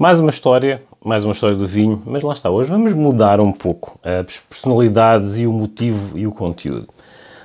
Mais uma história, mais uma história do vinho, mas lá está. Hoje vamos mudar um pouco as personalidades e o motivo e o conteúdo.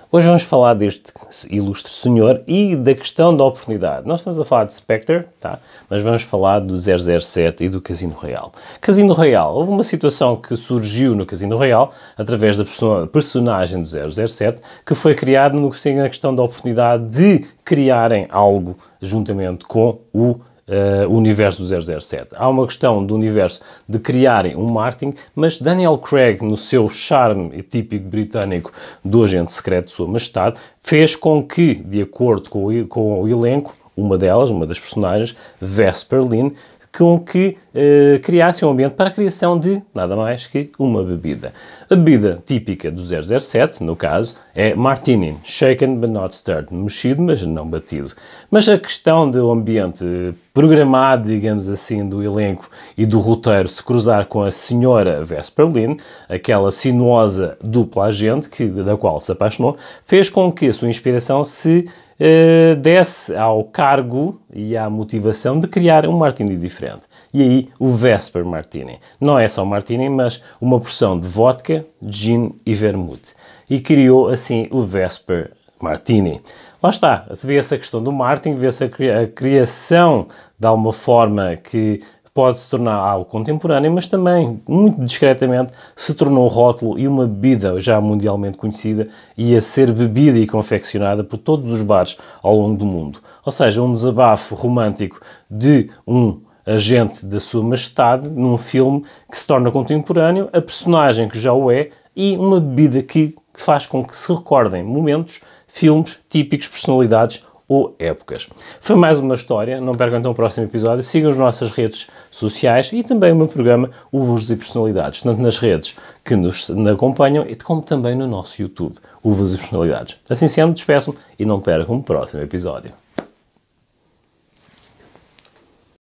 Hoje vamos falar deste ilustre senhor e da questão da oportunidade. Nós estamos a falar de Spectre, tá? mas vamos falar do 007 e do Casino Real. Casino Real. Houve uma situação que surgiu no Casino Real, através da personagem do 007, que foi criado no, na questão da oportunidade de criarem algo juntamente com o uh, o universo do 007. Há uma questão do universo de criarem um marketing, mas Daniel Craig, no seu charme típico britânico do agente secreto de sua majestade, fez com que, de acordo com o, com o elenco, uma delas, uma das personagens, Vesper Lynn, com que eh, criasse um ambiente para a criação de nada mais que uma bebida. A bebida típica do 007, no caso, é martini, shaken but not stirred, mexido mas não batido. Mas a questão do ambiente programado, digamos assim, do elenco e do roteiro se cruzar com a senhora Vesper Lynn, aquela sinuosa dupla agente que, da qual se apaixonou, fez com que a sua inspiração se eh, desce ao cargo e à motivação de criar um martini diferente. E aí o Vesper Martini. Não é só martini, mas uma porção de vodka, gin e vermute. E criou assim o Vesper Martini. Lá está, vê-se a questão do marketing, vê-se a criação de alguma forma que pode se tornar algo contemporâneo, mas também, muito discretamente, se tornou rótulo e uma bebida já mundialmente conhecida e a ser bebida e confeccionada por todos os bares ao longo do mundo. Ou seja, um desabafo romântico de um agente da Sua Majestade num filme que se torna contemporâneo, a personagem que já o é e uma bebida que faz com que se recordem momentos, filmes, típicos personalidades ou épocas. Foi mais uma história, não percam então o próximo episódio, sigam as nossas redes sociais e também o meu programa Uvos e Personalidades, tanto nas redes que nos acompanham, como também no nosso YouTube, Uvos e Personalidades. Assim sendo, despeço-me e não percam o próximo episódio.